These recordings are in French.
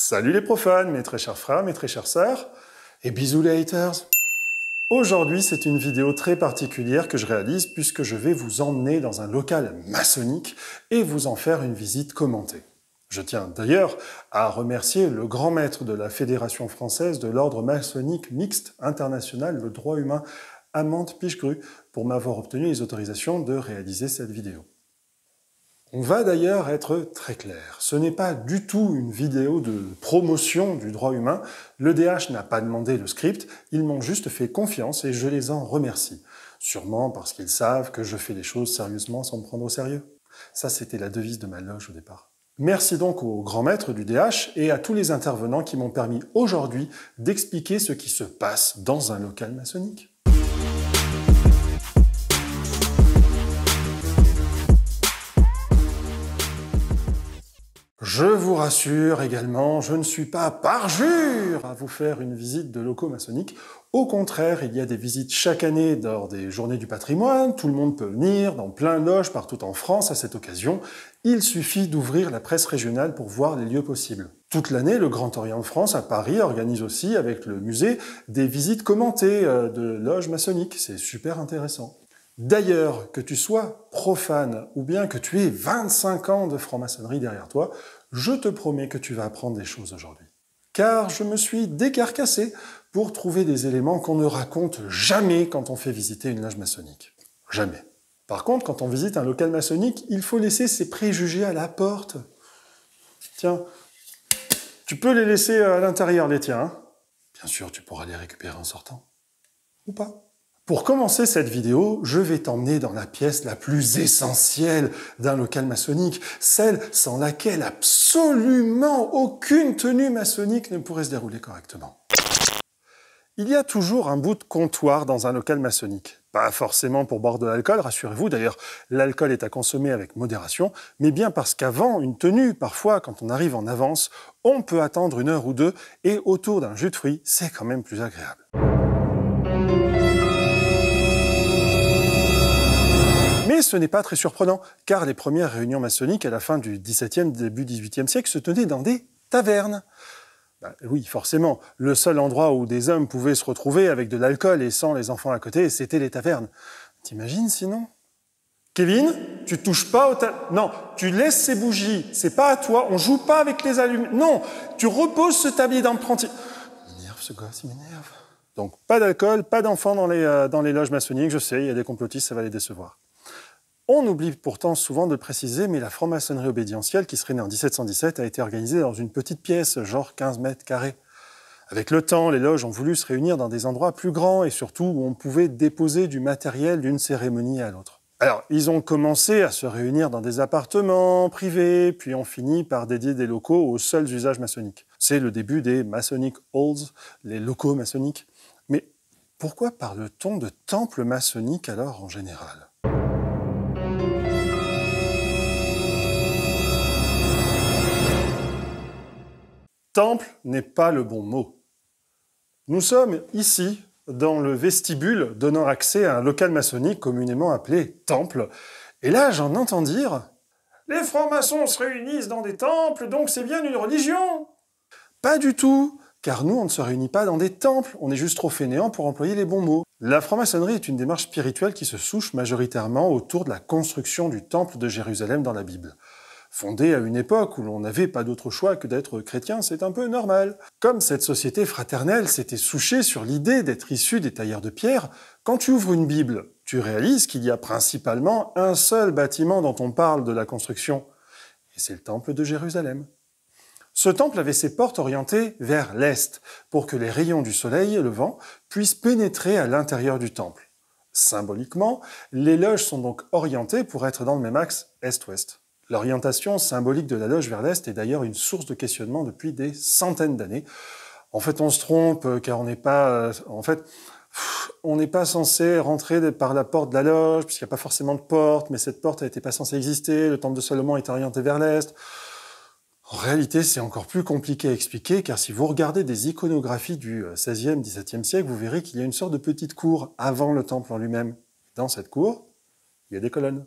Salut les profanes, mes très chers frères, mes très chères sœurs, et bisous les haters. Aujourd'hui, c'est une vidéo très particulière que je réalise puisque je vais vous emmener dans un local maçonnique et vous en faire une visite commentée. Je tiens d'ailleurs à remercier le grand maître de la Fédération française de l'ordre maçonnique mixte international le droit humain, Amante Pichegru, pour m'avoir obtenu les autorisations de réaliser cette vidéo. On va d'ailleurs être très clair, ce n'est pas du tout une vidéo de promotion du droit humain, le DH n'a pas demandé le script, ils m'ont juste fait confiance et je les en remercie. Sûrement parce qu'ils savent que je fais les choses sérieusement sans me prendre au sérieux. Ça c'était la devise de ma loge au départ. Merci donc au grand maître du DH et à tous les intervenants qui m'ont permis aujourd'hui d'expliquer ce qui se passe dans un local maçonnique. Je vous rassure également, je ne suis pas parjure à vous faire une visite de locaux maçonniques. Au contraire, il y a des visites chaque année lors des journées du patrimoine, tout le monde peut venir dans plein de loges partout en France à cette occasion. Il suffit d'ouvrir la presse régionale pour voir les lieux possibles. Toute l'année, le Grand Orient de France à Paris organise aussi avec le musée des visites commentées euh, de loges maçonniques, c'est super intéressant. D'ailleurs, que tu sois profane ou bien que tu aies 25 ans de franc-maçonnerie derrière toi, je te promets que tu vas apprendre des choses aujourd'hui. Car je me suis décarcassé pour trouver des éléments qu'on ne raconte jamais quand on fait visiter une linge maçonnique. Jamais. Par contre, quand on visite un local maçonnique, il faut laisser ses préjugés à la porte. Tiens, tu peux les laisser à l'intérieur, les tiens. Hein. Bien sûr, tu pourras les récupérer en sortant. Ou pas. Pour commencer cette vidéo, je vais t'emmener dans la pièce la plus essentielle d'un local maçonnique, celle sans laquelle absolument aucune tenue maçonnique ne pourrait se dérouler correctement. Il y a toujours un bout de comptoir dans un local maçonnique. Pas forcément pour boire de l'alcool, rassurez-vous, d'ailleurs l'alcool est à consommer avec modération, mais bien parce qu'avant une tenue, parfois quand on arrive en avance, on peut attendre une heure ou deux, et autour d'un jus de fruits, c'est quand même plus agréable. ce n'est pas très surprenant, car les premières réunions maçonniques à la fin du XVIIe, début XVIIIe siècle se tenaient dans des tavernes. Bah, oui, forcément, le seul endroit où des hommes pouvaient se retrouver avec de l'alcool et sans les enfants à côté, c'était les tavernes. T'imagines sinon Kevin, tu touches pas au ta... Non, tu laisses ces bougies, c'est pas à toi, on joue pas avec les allumes. Non, tu reposes ce tablier d'apprenti. Il m'énerve ce gosse, il m'énerve. Donc pas d'alcool, pas d'enfants dans les, euh, dans les loges maçonniques, je sais, il y a des complotistes, ça va les décevoir. On oublie pourtant souvent de préciser, mais la franc-maçonnerie obédientielle qui serait née en 1717 a été organisée dans une petite pièce, genre 15 mètres carrés. Avec le temps, les loges ont voulu se réunir dans des endroits plus grands et surtout où on pouvait déposer du matériel d'une cérémonie à l'autre. Alors, ils ont commencé à se réunir dans des appartements privés, puis ont fini par dédier des locaux aux seuls usages maçonniques. C'est le début des Masonic Halls, les locaux maçonniques. Mais pourquoi parle-t-on de temple maçonniques alors en général Temple n'est pas le bon mot. Nous sommes ici dans le vestibule donnant accès à un local maçonnique communément appelé temple. Et là, j'en entends dire Les francs-maçons se réunissent dans des temples, donc c'est bien une religion Pas du tout, car nous, on ne se réunit pas dans des temples, on est juste trop fainéants pour employer les bons mots. La franc-maçonnerie est une démarche spirituelle qui se souche majoritairement autour de la construction du temple de Jérusalem dans la Bible fondée à une époque où l'on n'avait pas d'autre choix que d'être chrétien, c'est un peu normal. Comme cette société fraternelle s'était souchée sur l'idée d'être issue des tailleurs de pierre, quand tu ouvres une Bible, tu réalises qu'il y a principalement un seul bâtiment dont on parle de la construction, et c'est le temple de Jérusalem. Ce temple avait ses portes orientées vers l'est, pour que les rayons du soleil et le vent puissent pénétrer à l'intérieur du temple. Symboliquement, les loges sont donc orientées pour être dans le même axe est-ouest. L'orientation symbolique de la loge vers l'Est est d'ailleurs une source de questionnement depuis des centaines d'années. En fait, on se trompe euh, car on n'est pas, euh, en fait, on n'est pas censé rentrer par la porte de la loge, puisqu'il n'y a pas forcément de porte, mais cette porte n'était pas censée exister, le temple de Salomon est orienté vers l'Est. En réalité, c'est encore plus compliqué à expliquer, car si vous regardez des iconographies du 16e, 17 XVIIe siècle, vous verrez qu'il y a une sorte de petite cour avant le temple en lui-même. Dans cette cour, il y a des colonnes.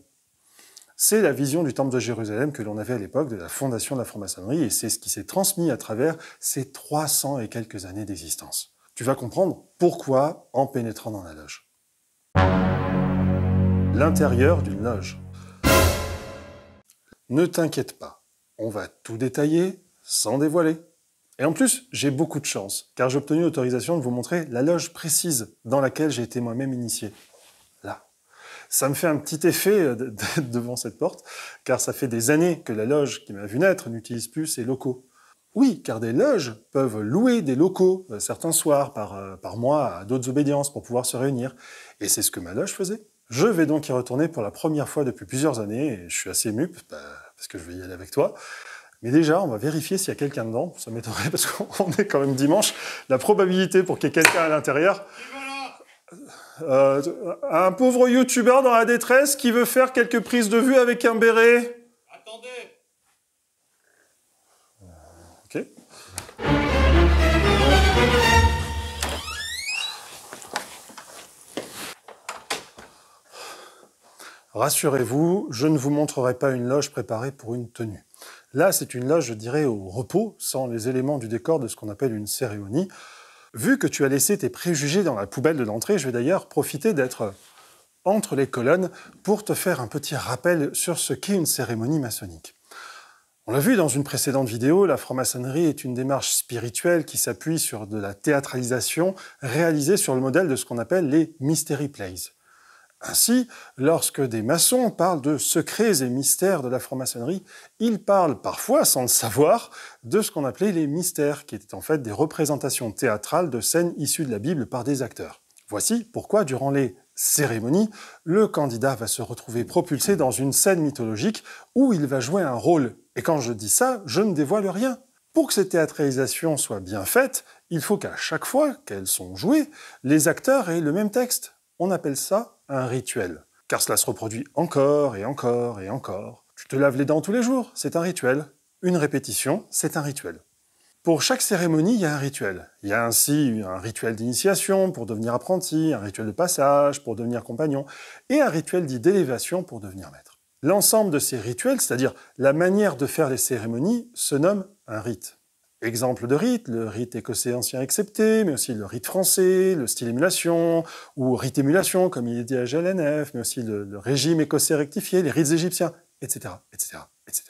C'est la vision du Temple de Jérusalem que l'on avait à l'époque de la fondation de la franc-maçonnerie et c'est ce qui s'est transmis à travers ces 300 et quelques années d'existence. Tu vas comprendre pourquoi en pénétrant dans la loge. L'intérieur d'une loge. Ne t'inquiète pas, on va tout détailler sans dévoiler. Et en plus, j'ai beaucoup de chance, car j'ai obtenu l'autorisation de vous montrer la loge précise dans laquelle j'ai été moi-même initié ça me fait un petit effet euh, d'être devant cette porte, car ça fait des années que la loge qui m'a vu naître n'utilise plus ses locaux. Oui, car des loges peuvent louer des locaux euh, certains soirs par, euh, par mois à d'autres obédiences pour pouvoir se réunir. Et c'est ce que ma loge faisait. Je vais donc y retourner pour la première fois depuis plusieurs années, et je suis assez ému, bah, parce que je vais y aller avec toi. Mais déjà, on va vérifier s'il y a quelqu'un dedans. Ça m'étonnerait parce qu'on est quand même dimanche. La probabilité pour qu'il y ait quelqu'un à l'intérieur... Euh, un pauvre youtubeur dans la détresse qui veut faire quelques prises de vue avec un béret. Attendez. Ok. Rassurez-vous, je ne vous montrerai pas une loge préparée pour une tenue. Là, c'est une loge, je dirais, au repos, sans les éléments du décor de ce qu'on appelle une cérémonie. Vu que tu as laissé tes préjugés dans la poubelle de l'entrée, je vais d'ailleurs profiter d'être entre les colonnes pour te faire un petit rappel sur ce qu'est une cérémonie maçonnique. On l'a vu dans une précédente vidéo, la franc-maçonnerie est une démarche spirituelle qui s'appuie sur de la théâtralisation réalisée sur le modèle de ce qu'on appelle les mystery plays. Ainsi, lorsque des maçons parlent de secrets et mystères de la franc-maçonnerie, ils parlent parfois, sans le savoir, de ce qu'on appelait les mystères, qui étaient en fait des représentations théâtrales de scènes issues de la Bible par des acteurs. Voici pourquoi, durant les cérémonies, le candidat va se retrouver propulsé dans une scène mythologique où il va jouer un rôle. Et quand je dis ça, je ne dévoile rien. Pour que ces théâtralisations soient bien faites, il faut qu'à chaque fois qu'elles sont jouées, les acteurs aient le même texte. On appelle ça un rituel. Car cela se reproduit encore et encore et encore. Tu te laves les dents tous les jours, c'est un rituel. Une répétition, c'est un rituel. Pour chaque cérémonie, il y a un rituel. Il y a ainsi un rituel d'initiation pour devenir apprenti, un rituel de passage pour devenir compagnon, et un rituel dit d'élévation pour devenir maître. L'ensemble de ces rituels, c'est-à-dire la manière de faire les cérémonies, se nomme un rite exemple de rite, le rite écossais ancien accepté, mais aussi le rite français, le style émulation, ou rite émulation, comme il est dit à GLNF, mais aussi le, régime écossais rectifié, les rites égyptiens, etc., etc., etc.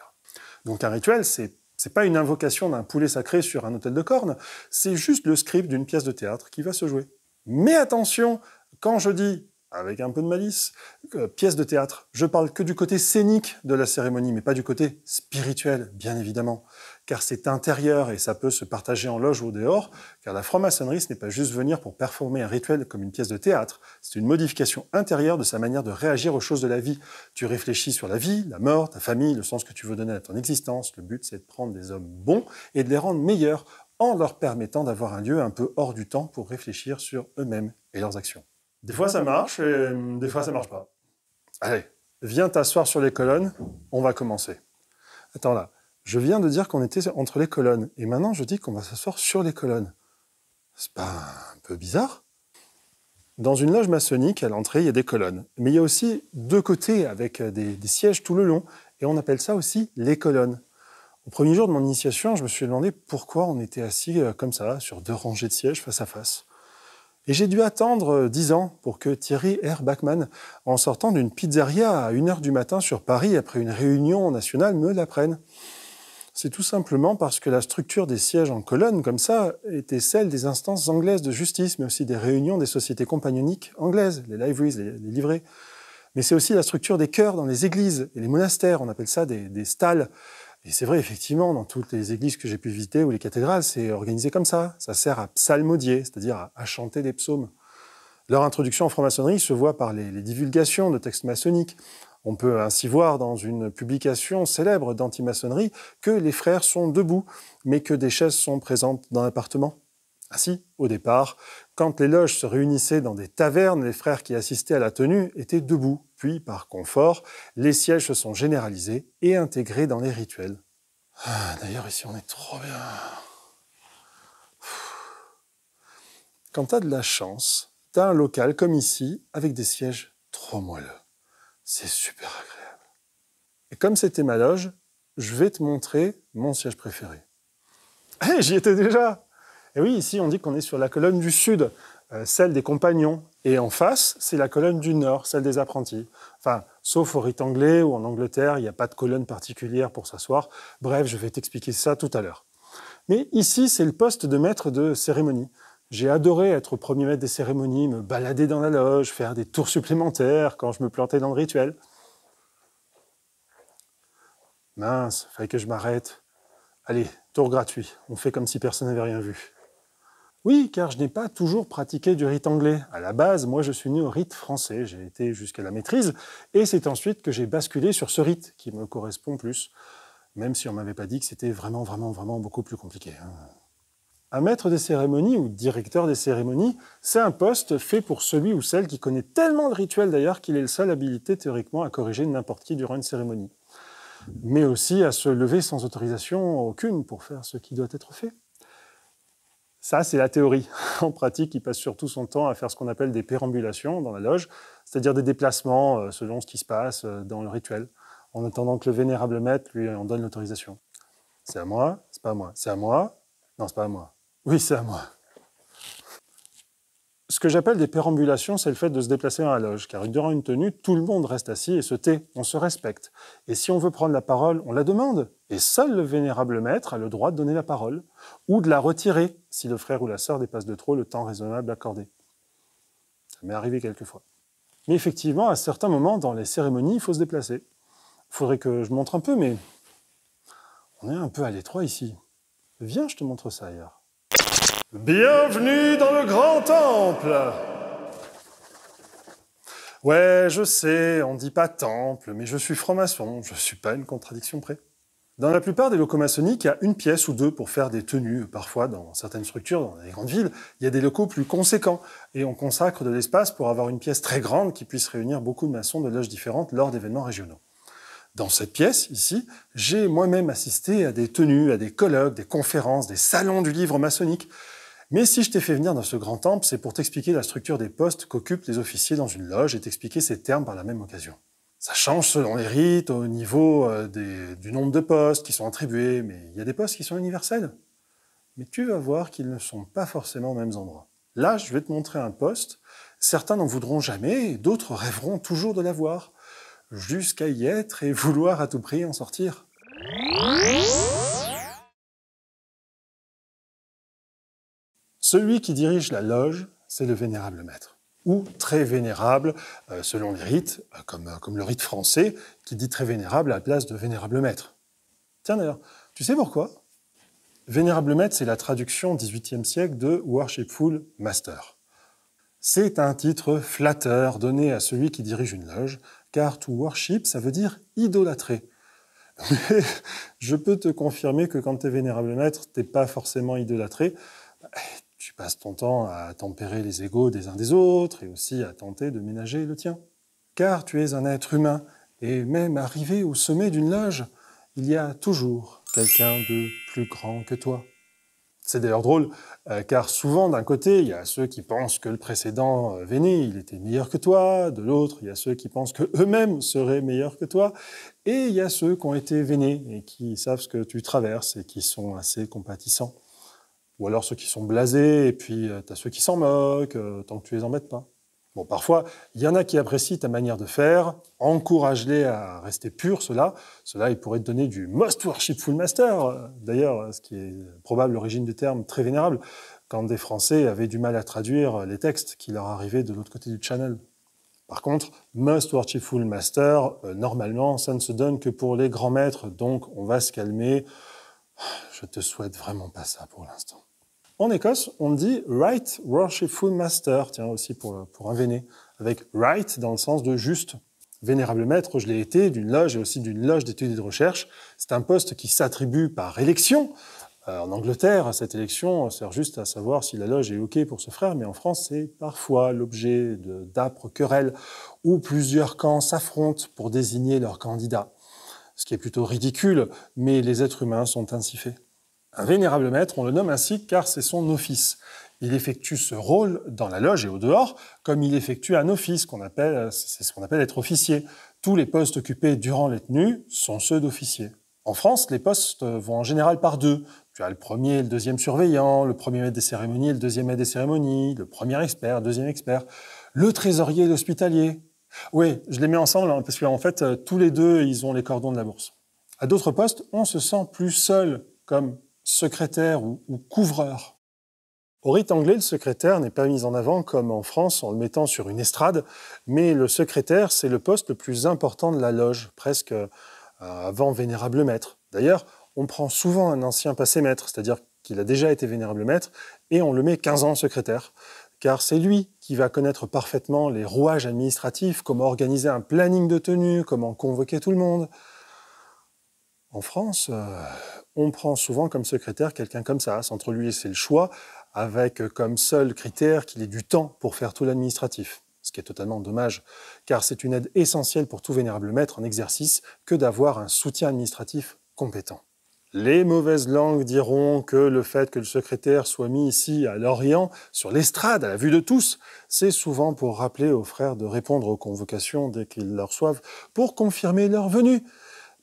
Donc un rituel, c'est n'est pas une invocation d'un poulet sacré sur un hôtel de corne, c'est juste le script d'une pièce de théâtre qui va se jouer. Mais attention, quand je dis avec un peu de malice, euh, pièce de théâtre. Je parle que du côté scénique de la cérémonie, mais pas du côté spirituel, bien évidemment, car c'est intérieur et ça peut se partager en loge ou dehors, car la franc-maçonnerie, ce n'est pas juste venir pour performer un rituel comme une pièce de théâtre, c'est une modification intérieure de sa manière de réagir aux choses de la vie. Tu réfléchis sur la vie, la mort, ta famille, le sens que tu veux donner à ton existence. Le but, c'est de prendre des hommes bons et de les rendre meilleurs en leur permettant d'avoir un lieu un peu hors du temps pour réfléchir sur eux-mêmes et leurs actions. Des fois, ça marche, hum, des fois, ça marche pas. Allez, viens t'asseoir sur les colonnes, on va commencer. Attends là, je viens de dire qu'on était entre les colonnes, et maintenant je dis qu'on va s'asseoir sur les colonnes. C'est pas un peu bizarre Dans une loge maçonnique, à l'entrée, il y a des colonnes, mais il y a aussi deux côtés avec euh, des, des sièges tout le long, et on appelle ça aussi les colonnes. Au premier jour de mon initiation, je me suis demandé pourquoi on était assis euh, comme ça, sur deux rangées de sièges face à face. Et j'ai dû attendre euh, dix ans pour que Thierry R. Bachmann, en sortant d'une pizzeria à 1h du matin sur Paris après une réunion nationale, me l'apprenne. C'est tout simplement parce que la structure des sièges en colonne, comme ça, était celle des instances anglaises de justice, mais aussi des réunions des sociétés compagnoniques anglaises, les libraries, les, livrets. Mais c'est aussi la structure des chœurs dans les églises et les monastères, on appelle ça des, des stalles. Et c'est vrai, effectivement, dans toutes les églises que j'ai pu visiter ou les cathédrales, c'est organisé comme ça. Ça sert à psalmodier, c'est-à-dire à, chanter des psaumes. Leur introduction en franc-maçonnerie se voit par les, les divulgations de textes maçonniques. On peut ainsi voir dans une publication célèbre d'anti-maçonnerie que les frères sont debout, mais que des chaises sont présentes dans l'appartement. Ainsi, au départ, quand les loges se réunissaient dans des tavernes, les frères qui assistaient à la tenue étaient debout, puis, par confort, les sièges se sont généralisés et intégrés dans les rituels. Ah, D'ailleurs, ici, on est trop bien. Quand t'as de la chance, t'as un local comme ici, avec des sièges trop moelleux. C'est super agréable. Et comme c'était ma loge, je vais te montrer mon siège préféré. Hé, eh, j'y étais déjà et oui, ici, on dit qu'on est sur la colonne du sud, euh, celle des compagnons. Et en face, c'est la colonne du nord, celle des apprentis. Enfin, sauf au rite anglais ou en Angleterre, il n'y a pas de colonne particulière pour s'asseoir. Bref, je vais t'expliquer ça tout à l'heure. Mais ici, c'est le poste de maître de cérémonie. J'ai adoré être premier maître des cérémonies, me balader dans la loge, faire des tours supplémentaires quand je me plantais dans le rituel. Mince, fallait que je m'arrête. Allez, tour gratuit. On fait comme si personne n'avait rien vu. Oui, car je n'ai pas toujours pratiqué du rite anglais. À la base, moi, je suis né au rite français, j'ai été jusqu'à la maîtrise, et c'est ensuite que j'ai basculé sur ce rite qui me correspond plus, même si on m'avait pas dit que c'était vraiment, vraiment, vraiment beaucoup plus compliqué. Hein. Un maître des cérémonies ou directeur des cérémonies, c'est un poste fait pour celui ou celle qui connaît tellement de rituels d'ailleurs qu'il est le seul habilité théoriquement à corriger n'importe qui durant une cérémonie, mais aussi à se lever sans autorisation aucune pour faire ce qui doit être fait. Ça, c'est la théorie. En pratique, il passe surtout son temps à faire ce qu'on appelle des pérambulations dans la loge, c'est-à-dire des déplacements euh, selon ce qui se passe euh, dans le rituel, en attendant que le vénérable maître lui en donne l'autorisation. C'est à moi, c'est pas à moi. C'est à moi, non, c'est pas à moi. Oui, c'est à moi. Ce que j'appelle des pérambulations, c'est le fait de se déplacer dans la loge, car durant une tenue, tout le monde reste assis et se tait, on se respecte. Et si on veut prendre la parole, on la demande. Et seul le vénérable maître a le droit de donner la parole ou de la retirer si le frère ou la sœur dépasse de trop le temps raisonnable accordé. Ça m'est arrivé quelquefois. Mais effectivement, à certains moments dans les cérémonies, il faut se déplacer. Il faudrait que je montre un peu, mais on est un peu à l'étroit ici. Viens, je te montre ça ailleurs. Bienvenue dans le grand temple Ouais, je sais, on dit pas temple, mais je suis franc-maçon, je suis pas une contradiction près. Dans la plupart des locaux maçonniques, il y a une pièce ou deux pour faire des tenues. Parfois, dans certaines structures, dans les grandes villes, il y a des locaux plus conséquents et on consacre de l'espace pour avoir une pièce très grande qui puisse réunir beaucoup de maçons de loges différentes lors d'événements régionaux. Dans cette pièce, ici, j'ai moi-même assisté à des tenues, à des colloques, des conférences, des salons du livre maçonnique. Mais si je t'ai fait venir dans ce grand temple, c'est pour t'expliquer la structure des postes qu'occupent les officiers dans une loge et t'expliquer ces termes par la même occasion. Ça change selon les rites, au niveau euh, du nombre de postes qui sont attribués, mais il y a des postes qui sont universels. Mais tu vas voir qu'ils ne sont pas forcément aux mêmes endroits. Là, je vais te montrer un poste. Certains n'en voudront jamais, d'autres rêveront toujours de l'avoir, jusqu'à y être et vouloir à tout prix en sortir. Celui qui dirige la loge, c'est le vénérable maître ou très vénérable, euh, selon les rites, euh, comme, euh, comme le rite français, qui dit très vénérable à la place de vénérable maître. Tiens d'ailleurs, tu sais pourquoi Vénérable maître, c'est la traduction 18e siècle de Worshipful Master. C'est un titre flatteur donné à celui qui dirige une loge, car to worship, ça veut dire idolâtrer. Mais je peux te confirmer que quand tu es vénérable maître, t'es pas forcément idolâtré, tu passes ton temps à tempérer les égaux des uns des autres et aussi à tenter de ménager le tien. Car tu es un être humain, et même arrivé au sommet d'une loge, il y a toujours quelqu'un de plus grand que toi. C'est d'ailleurs drôle, euh, car souvent d'un côté, il y a ceux qui pensent que le précédent euh, Véné, il était meilleur que toi, de l'autre, il y a ceux qui pensent que eux-mêmes seraient meilleurs que toi, et il y a ceux qui ont été vénés et qui savent ce que tu traverses et qui sont assez compatissants. Ou alors ceux qui sont blasés, et puis euh, tu as ceux qui s'en moquent, euh, tant que tu les embêtes pas. Bon, parfois, il y en a qui apprécient ta manière de faire, encourage-les à rester purs, cela. Cela, ils pourraient te donner du Most Worshipful Master, euh, d'ailleurs, ce qui est probable l'origine du terme très vénérable, quand des Français avaient du mal à traduire les textes qui leur arrivaient de l'autre côté du channel. Par contre, Most Worshipful Master, normalement, ça ne se donne que pour les grands maîtres, donc on va se calmer. Je te souhaite vraiment pas ça pour l'instant. En Écosse, on dit right worshipful master, tiens aussi pour, pour un véné, avec right dans le sens de juste. Vénérable maître, je l'ai été, d'une loge et aussi d'une loge d'études et de recherche. C'est un poste qui s'attribue par élection. Euh, en Angleterre, cette élection sert juste à savoir si la loge est OK pour ce frère, mais en France, c'est parfois l'objet d'âpres querelles où plusieurs camps s'affrontent pour désigner leur candidat. Ce qui est plutôt ridicule, mais les êtres humains sont ainsi faits. Un vénérable maître, on le nomme ainsi car c'est son office. Il effectue ce rôle dans la loge et au dehors, comme il effectue un office qu'on appelle, c'est ce qu'on appelle être officier. Tous les postes occupés durant les tenues sont ceux d'officier. En France, les postes vont en général par deux. Tu as le premier et le deuxième surveillant, le premier maître des cérémonies et le deuxième maître des cérémonies, le premier expert, le deuxième expert, le trésorier et l'hospitalier. Oui, je les mets ensemble hein, parce qu'en fait, euh, tous les deux, ils ont les cordons de la bourse. À d'autres postes, on se sent plus seul comme secrétaire ou, couvreur. Au rite anglais, le secrétaire n'est pas mis en avant comme en France en le mettant sur une estrade, mais le secrétaire, c'est le poste le plus important de la loge, presque euh, avant vénérable maître. D'ailleurs, on prend souvent un ancien passé maître, c'est-à-dire qu'il a déjà été vénérable maître, et on le met 15 ans secrétaire, car c'est lui qui va connaître parfaitement les rouages administratifs, comment organiser un planning de tenue, comment convoquer tout le monde, en France, euh, on prend souvent comme secrétaire quelqu'un comme ça. entre lui et c'est le choix, avec euh, comme seul critère qu'il ait du temps pour faire tout l'administratif. Ce qui est totalement dommage, car c'est une aide essentielle pour tout vénérable maître en exercice que d'avoir un soutien administratif compétent. Les mauvaises langues diront que le fait que le secrétaire soit mis ici à l'Orient, sur l'estrade, à la vue de tous, c'est souvent pour rappeler aux frères de répondre aux convocations dès qu'ils le reçoivent, pour confirmer leur venue.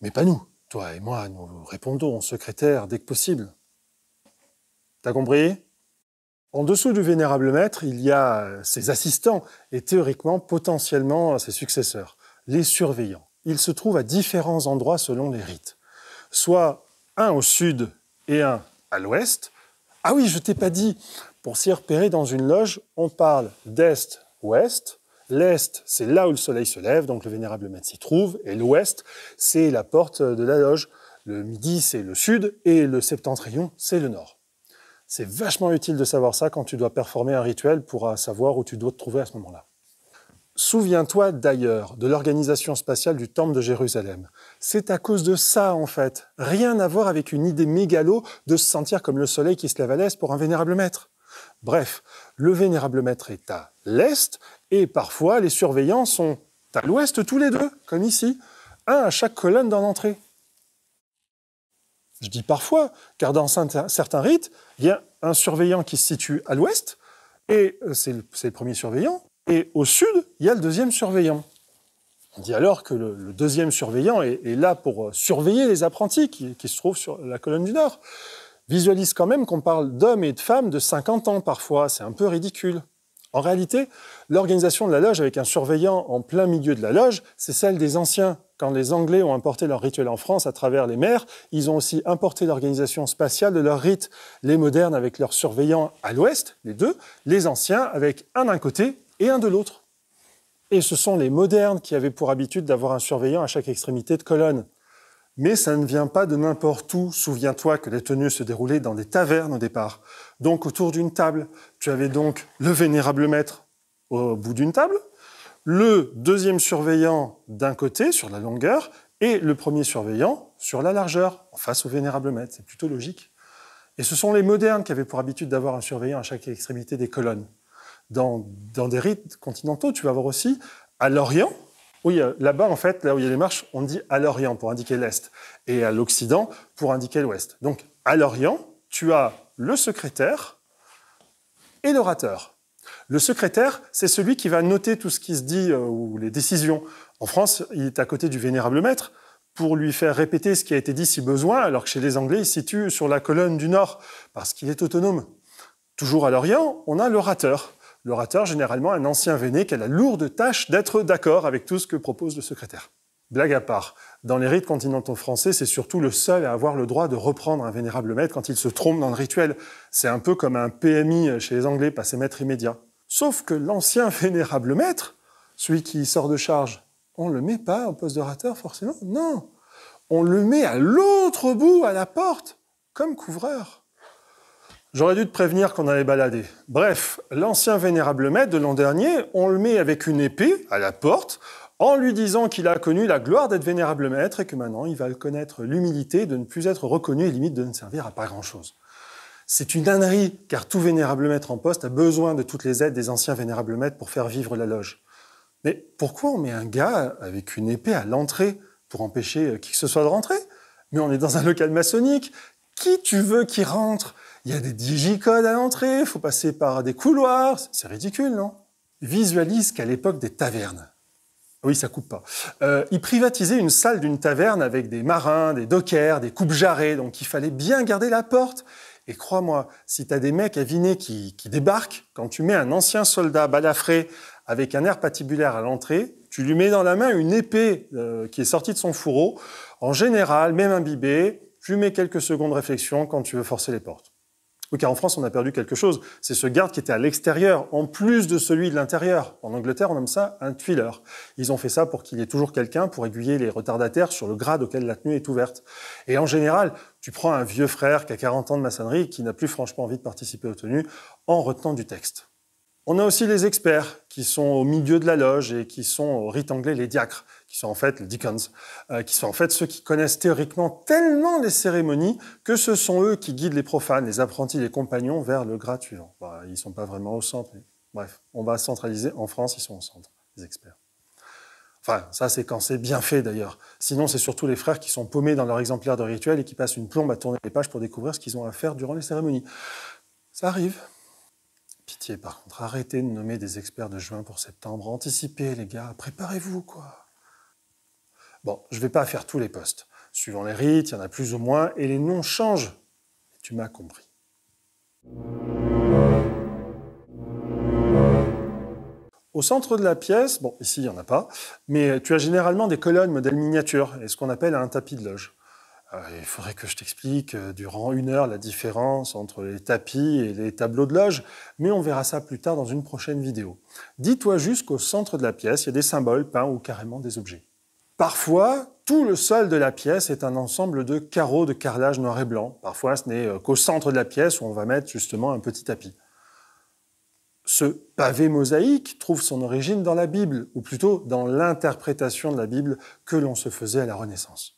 Mais pas nous. Toi et moi, nous répondons, au secrétaire, dès que possible. T'as compris En dessous du vénérable maître, il y a ses assistants et théoriquement, potentiellement, ses successeurs, les surveillants. Ils se trouvent à différents endroits selon les rites. Soit un au sud et un à l'ouest. Ah oui, je t'ai pas dit, pour s'y repérer dans une loge, on parle d'est-ouest, L'est, c'est là où le soleil se lève, donc le Vénérable Maître s'y trouve, et l'ouest, c'est la porte de la loge. Le midi, c'est le sud, et le septentrion, c'est le nord. C'est vachement utile de savoir ça quand tu dois performer un rituel pour savoir où tu dois te trouver à ce moment-là. Souviens-toi d'ailleurs de l'organisation spatiale du Temple de Jérusalem. C'est à cause de ça, en fait. Rien à voir avec une idée mégalo de se sentir comme le soleil qui se lève à l'est pour un vénérable maître. Bref, le vénérable maître est à l'est et parfois les surveillants sont à l'ouest tous les deux, comme ici, un à chaque colonne dans l'entrée. Je dis parfois, car dans certains rites, il y a un surveillant qui se situe à l'ouest, et euh, c'est le, premier surveillant, et au sud, il y a le deuxième surveillant. On dit alors que le, deuxième surveillant est, là pour euh, surveiller les apprentis qui se trouvent sur la colonne du nord visualise quand même qu'on parle d'hommes et de femmes de 50 ans parfois. C'est un peu ridicule. En réalité, l'organisation de la loge avec un surveillant en plein milieu de la loge, c'est celle des anciens. Quand les Anglais ont importé leur rituel en France à travers les mers, ils ont aussi importé l'organisation spatiale de leur rite. Les modernes avec leurs surveillants à l'ouest, les deux, les anciens avec un d'un côté et un de l'autre. Et ce sont les modernes qui avaient pour habitude d'avoir un surveillant à chaque extrémité de colonne. Mais ça ne vient pas de n'importe où. Souviens-toi que les tenues se déroulaient dans des tavernes au départ. Donc autour d'une table, tu avais donc le vénérable maître au bout d'une table, le deuxième surveillant d'un côté sur la longueur et le premier surveillant sur la largeur, en face au vénérable maître. C'est plutôt logique. Et ce sont les modernes qui avaient pour habitude d'avoir un surveillant à chaque extrémité des colonnes. Dans, des rites continentaux, tu vas voir aussi à l'Orient, oui, euh, là-bas, en fait, là où il y a les marches, on dit à l'Orient pour indiquer l'Est et à l'Occident pour indiquer l'Ouest. Donc, à l'Orient, tu as le secrétaire et l'orateur. Le secrétaire, c'est celui qui va noter tout ce qui se dit euh, ou les décisions. En France, il est à côté du vénérable maître pour lui faire répéter ce qui a été dit si besoin, alors que chez les Anglais, il se situe sur la colonne du Nord, parce qu'il est autonome. Toujours à l'Orient, on a l'orateur l'orateur, généralement un ancien véné, qui a la lourde tâche d'être d'accord avec tout ce que propose le secrétaire. Blague à part, dans les rites continentaux français, c'est surtout le seul à avoir le droit de reprendre un vénérable maître quand il se trompe dans le rituel. C'est un peu comme un PMI chez les Anglais, ses maîtres immédiat. Sauf que l'ancien vénérable maître, celui qui sort de charge, on le met pas au poste d'orateur forcément, non. On le met à l'autre bout, à la porte, comme couvreur. J'aurais dû te prévenir qu'on allait balader. Bref, l'ancien vénérable maître de l'an dernier, on le met avec une épée à la porte en lui disant qu'il a connu la gloire d'être vénérable maître et que maintenant il va connaître l'humilité de ne plus être reconnu et limite de ne servir à pas grand-chose. C'est une ânerie, car tout vénérable maître en poste a besoin de toutes les aides des anciens vénérables maîtres pour faire vivre la loge. Mais pourquoi on met un gars avec une épée à l'entrée pour empêcher euh, qui que ce soit de rentrer Mais on est dans un local maçonnique. Qui tu veux qui rentre il y a des digicodes à l'entrée, il faut passer par des couloirs. C'est ridicule, non Visualise qu'à l'époque des tavernes. Ah oui, ça coupe pas. Euh, ils privatisaient une salle d'une taverne avec des marins, des dockers, des coupes-jarrets, donc il fallait bien garder la porte. Et crois-moi, si t'as des mecs avinés qui, qui débarquent, quand tu mets un ancien soldat balafré avec un air patibulaire à l'entrée, tu lui mets dans la main une épée euh, qui est sortie de son fourreau. En général, même imbibé, tu mets quelques secondes de réflexion quand tu veux forcer les portes. Oui, car en France, on a perdu quelque chose. C'est ce garde qui était à l'extérieur, en plus de celui de l'intérieur. En Angleterre, on nomme ça un tuileur. Ils ont fait ça pour qu'il y ait toujours quelqu'un pour aiguiller les retardataires sur le grade auquel la tenue est ouverte. Et en général, tu prends un vieux frère qui a 40 ans de maçonnerie, qui n'a plus franchement envie de participer aux tenues, en retenant du texte. On a aussi les experts qui sont au milieu de la loge et qui sont au rite anglais les diacres, qui sont en fait les deacons, euh, qui sont en fait ceux qui connaissent théoriquement tellement les cérémonies que ce sont eux qui guident les profanes, les apprentis, les compagnons vers le gratuit. Bah, ils ne sont pas vraiment au centre, bref, on va centraliser. En France, ils sont au centre, les experts. Enfin, ça c'est quand c'est bien fait d'ailleurs. Sinon, c'est surtout les frères qui sont paumés dans leur exemplaire de rituel et qui passent une plombe à tourner les pages pour découvrir ce qu'ils ont à faire durant les cérémonies. Ça arrive. Pitié, par contre, arrêtez de nommer des experts de juin pour septembre. Anticipez, les gars, préparez-vous, quoi. Bon, je ne vais pas faire tous les postes. Suivant les rites, il y en a plus ou moins, et les noms changent. tu m'as compris. Au centre de la pièce, bon, ici, il n'y en a pas, mais tu as généralement des colonnes modèle miniature et ce qu'on appelle un tapis de loge. Ah, il faudrait que je t'explique euh, durant une heure la différence entre les tapis et les tableaux de loge, mais on verra ça plus tard dans une prochaine vidéo. Dis-toi juste qu'au centre de la pièce, il y a des symboles peints ou carrément des objets. Parfois, tout le sol de la pièce est un ensemble de carreaux de carrelage noir et blanc. Parfois, ce n'est euh, qu'au centre de la pièce où on va mettre justement un petit tapis. Ce pavé mosaïque trouve son origine dans la Bible, ou plutôt dans l'interprétation de la Bible que l'on se faisait à la Renaissance.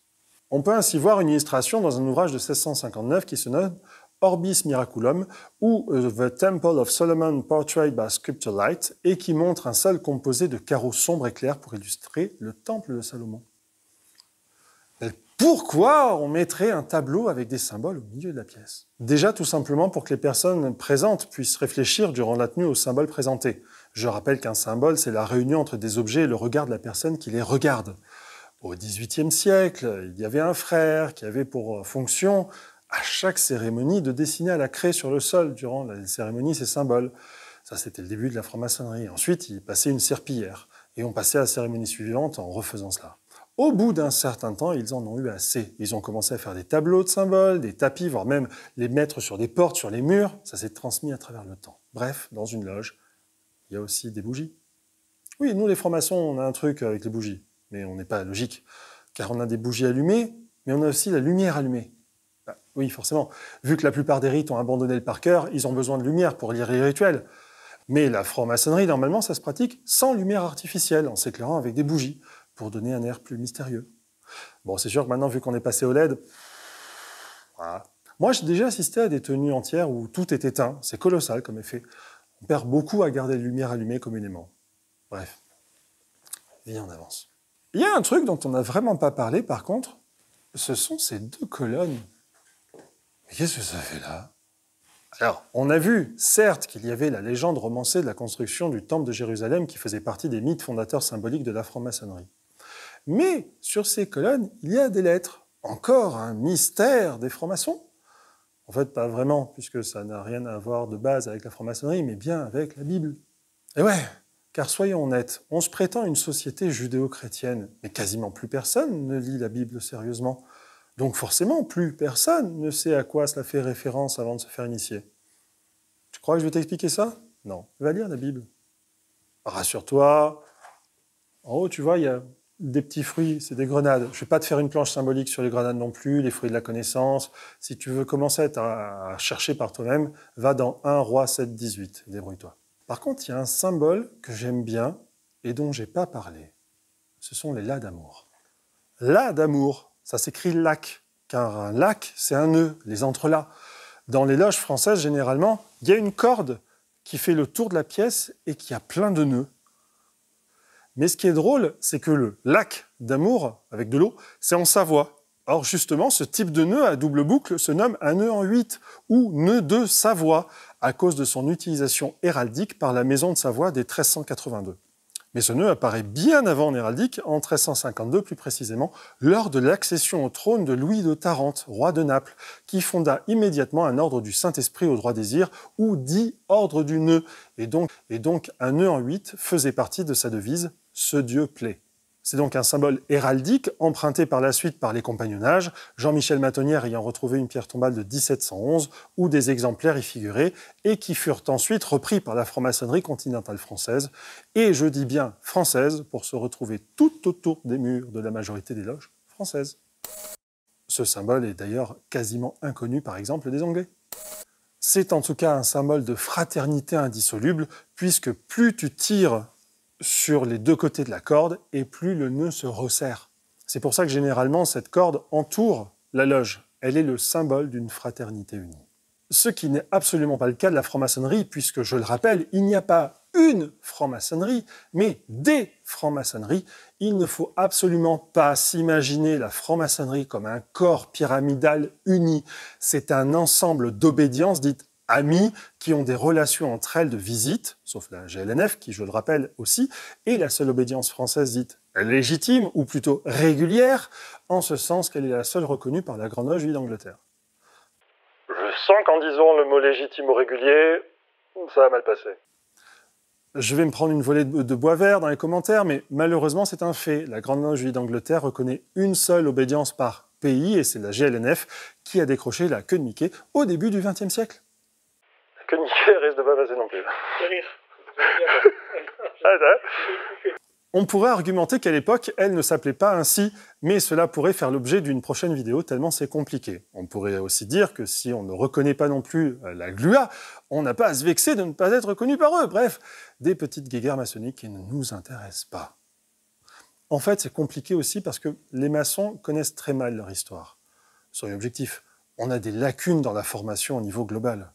On peut ainsi voir une illustration dans un ouvrage de 1659 qui se nomme Orbis Miraculum ou euh, The Temple of Solomon Portrayed by Scripture Light et qui montre un sol composé de carreaux sombres et clairs pour illustrer le temple de Salomon. pourquoi on mettrait un tableau avec des symboles au milieu de la pièce Déjà tout simplement pour que les personnes présentes puissent réfléchir durant la tenue aux symboles présentés. Je rappelle qu'un symbole, c'est la réunion entre des objets et le regard de la personne qui les regarde. Au XVIIIe siècle, il y avait un frère qui avait pour euh, fonction, à chaque cérémonie, de dessiner à la craie sur le sol durant la cérémonie ses symboles. Ça, c'était le début de la franc-maçonnerie. Ensuite, il passait une serpillière et on passait à la cérémonie suivante en refaisant cela. Au bout d'un certain temps, ils en ont eu assez. Ils ont commencé à faire des tableaux de symboles, des tapis, voire même les mettre sur des portes, sur les murs. Ça s'est transmis à travers le temps. Bref, dans une loge, il y a aussi des bougies. Oui, nous les francs-maçons, on a un truc avec les bougies mais on n'est pas logique, car on a des bougies allumées, mais on a aussi la lumière allumée. Ah, oui, forcément. Vu que la plupart des rites ont abandonné le par cœur, ils ont besoin de lumière pour lire les rituels. Mais la franc-maçonnerie, normalement, ça se pratique sans lumière artificielle, en s'éclairant avec des bougies, pour donner un air plus mystérieux. Bon, c'est sûr que maintenant, vu qu'on est passé au LED, voilà. Moi, j'ai déjà assisté à des tenues entières où tout est éteint. C'est colossal comme effet. On perd beaucoup à garder la lumière allumée communément. Bref, Viens en avance. Il y a un truc dont on n'a vraiment pas parlé, par contre, ce sont ces deux colonnes. Qu'est-ce que ça fait là Alors, on a vu, certes, qu'il y avait la légende romancée de la construction du Temple de Jérusalem qui faisait partie des mythes fondateurs symboliques de la franc-maçonnerie. Mais sur ces colonnes, il y a des lettres. Encore un mystère des francs-maçons En fait, pas vraiment, puisque ça n'a rien à voir de base avec la franc-maçonnerie, mais bien avec la Bible. Et ouais, car soyons honnêtes, on se prétend une société judéo-chrétienne, mais quasiment plus personne ne lit la Bible sérieusement. Donc forcément, plus personne ne sait à quoi cela fait référence avant de se faire initier. Tu crois que je vais t'expliquer ça Non. Va lire la Bible. Rassure-toi. En haut, tu vois, il y a des petits fruits, c'est des grenades. Je ne vais pas te faire une planche symbolique sur les grenades non plus, les fruits de la connaissance. Si tu veux commencer à, chercher par toi-même, va dans 1 roi 7, 18. Débrouille-toi. Par contre, il y a un symbole que j'aime bien et dont j'ai pas parlé. Ce sont les las d'amour. Las d'amour, ça s'écrit lac, car un lac, c'est un nœud, les entrelacs. Dans les loges françaises, généralement, il y a une corde qui fait le tour de la pièce et qui a plein de nœuds. Mais ce qui est drôle, c'est que le lac d'amour, avec de l'eau, c'est en Savoie. Or, justement, ce type de nœud à double boucle se nomme un nœud en huit ou nœud de Savoie, à cause de son utilisation héraldique par la Maison de Savoie dès 1382. Mais ce nœud apparaît bien avant en héraldique, en 1352 plus précisément, lors de l'accession au trône de Louis de Tarente, roi de Naples, qui fonda immédiatement un ordre du Saint-Esprit au droit désir, ou dit ordre du nœud, et donc, et donc un nœud en huit faisait partie de sa devise « Ce Dieu plaît ». C'est donc un symbole héraldique emprunté par la suite par les compagnonnages, Jean-Michel Matonnière ayant retrouvé une pierre tombale de 1711 où des exemplaires y figuraient et qui furent ensuite repris par la franc-maçonnerie continentale française, et je dis bien française pour se retrouver tout autour des murs de la majorité des loges françaises. Ce symbole est d'ailleurs quasiment inconnu par exemple des Anglais. C'est en tout cas un symbole de fraternité indissoluble, puisque plus tu tires sur les deux côtés de la corde et plus le nœud se resserre. C'est pour ça que généralement cette corde entoure la loge. Elle est le symbole d'une fraternité unie. Ce qui n'est absolument pas le cas de la franc-maçonnerie, puisque je le rappelle, il n'y a pas une franc-maçonnerie, mais des franc maçonneries Il ne faut absolument pas s'imaginer la franc-maçonnerie comme un corps pyramidal uni. C'est un ensemble d'obédiences dites amis qui ont des relations entre elles de visite, sauf la GLNF, qui, je le rappelle aussi, est la seule obédience française dite légitime, ou plutôt régulière, en ce sens qu'elle est la seule reconnue par la Grande Loge d'Angleterre. Je sens qu'en disant le mot légitime ou régulier, ça a mal passé. Je vais me prendre une volée de bois vert dans les commentaires, mais malheureusement c'est un fait. La Grande Loge d'Angleterre reconnaît une seule obédience par pays, et c'est la GLNF qui a décroché la queue de Mickey au début du XXe siècle que pas On pourrait argumenter qu'à l'époque, elle ne s'appelait pas ainsi, mais cela pourrait faire l'objet d'une prochaine vidéo tellement c'est compliqué. On pourrait aussi dire que si on ne reconnaît pas non plus la Glua, on n'a pas à se vexer de ne pas être connu par eux. Bref, des petites guéguerres maçonniques qui ne nous intéressent pas. En fait, c'est compliqué aussi parce que les maçons connaissent très mal leur histoire. Soyons objectif, on a des lacunes dans la formation au niveau global.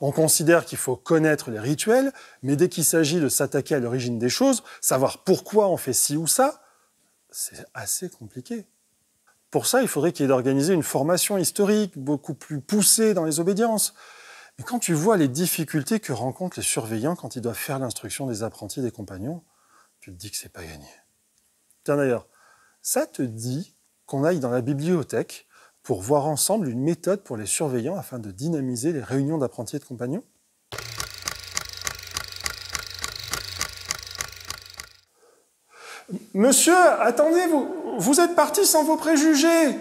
On considère qu'il faut connaître les rituels, mais dès qu'il s'agit de s'attaquer à l'origine des choses, savoir pourquoi on fait ci ou ça, c'est assez compliqué. Pour ça, il faudrait qu'il y ait d'organiser une formation historique beaucoup plus poussée dans les obédiences. Mais quand tu vois les difficultés que rencontrent les surveillants quand ils doivent faire l'instruction des apprentis et des compagnons, tu te dis que c'est pas gagné. Tiens d'ailleurs, ça te dit qu'on aille dans la bibliothèque pour voir ensemble une méthode pour les surveillants afin de dynamiser les réunions d'apprentis et de compagnons. Monsieur, attendez, vous, vous êtes parti sans vos préjugés.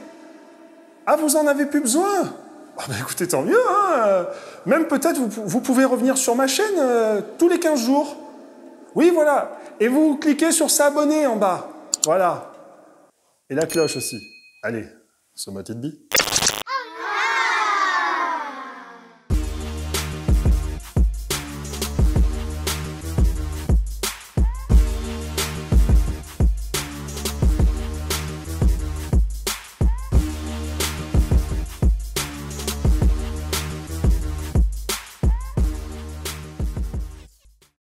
Ah, vous en avez plus besoin ah bah, écoutez, tant mieux. Hein. Même peut-être vous, pouvez revenir sur ma chaîne euh, tous les 15 jours. Oui, voilà. Et vous cliquez sur s'abonner en bas. Voilà. Et la cloche aussi. Allez be?